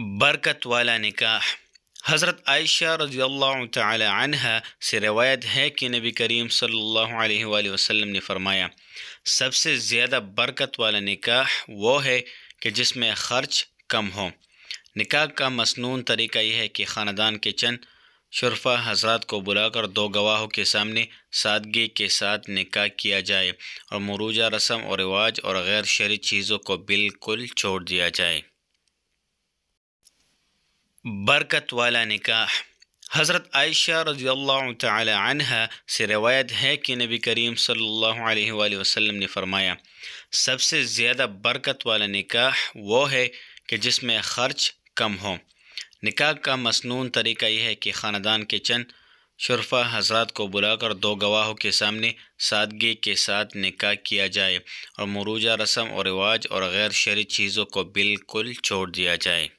برکت والا نکاح حضرت عائشہ رضی اللہ تعالی عنہ سے روایت ہے کہ نبی کریم صلی اللہ علیہ وآلہ وسلم نے فرمایا سب سے زیادہ برکت والا نکاح وہ ہے کہ جس میں خرچ کم ہو نکاح کا مصنون طریقہ یہ ہے کہ خاندان کے چند شرفہ حضرات کو بلا کر دو گواہوں کے سامنے سادگی کے ساتھ نکاح کیا جائے اور مروجہ رسم اور رواج اور غیر شرعی چیزوں کو بالکل چھوڑ دیا جائے برکت والا نکاح حضرت عائشہ رضی اللہ تعالی عنہ سے روایت ہے کہ نبی کریم صلی اللہ علیہ وآلہ وسلم نے فرمایا سب سے زیادہ برکت والا نکاح وہ ہے کہ جس میں خرچ کم ہو نکاح کا مصنون طریقہ یہ ہے کہ خاندان کے چند شرفہ حضرات کو بلا کر دو گواہوں کے سامنے سادگی کے ساتھ نکاح کیا جائے اور مروجہ رسم اور رواج اور غیر شرعی چیزوں کو بالکل چھوڑ دیا جائے